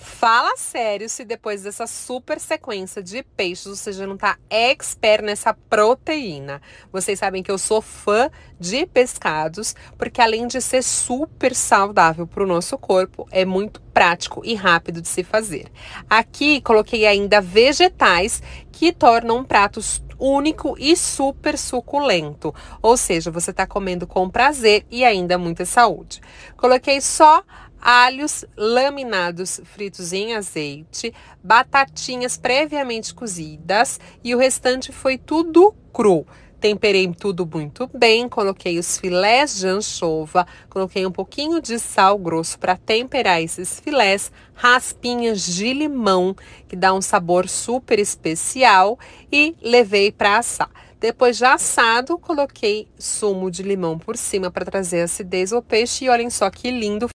Fala sério se depois dessa super sequência de peixes você já não tá expert nessa proteína. Vocês sabem que eu sou fã de pescados, porque além de ser super saudável para o nosso corpo, é muito prático e rápido de se fazer. Aqui coloquei ainda vegetais que tornam pratos único e super suculento. Ou seja, você está comendo com prazer e ainda muita saúde. Coloquei só alhos laminados fritos em azeite, batatinhas previamente cozidas e o restante foi tudo cru. Temperei tudo muito bem, coloquei os filés de anchova, coloquei um pouquinho de sal grosso para temperar esses filés, raspinhas de limão, que dá um sabor super especial, e levei para assar. Depois já assado, coloquei sumo de limão por cima para trazer acidez ao peixe e olhem só que lindo